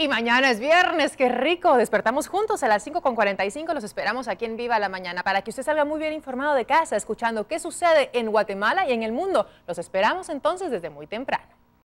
Y mañana es viernes, qué rico. Despertamos juntos a las 5.45. Los esperamos aquí en Viva la Mañana para que usted salga muy bien informado de casa, escuchando qué sucede en Guatemala y en el mundo. Los esperamos entonces desde muy temprano.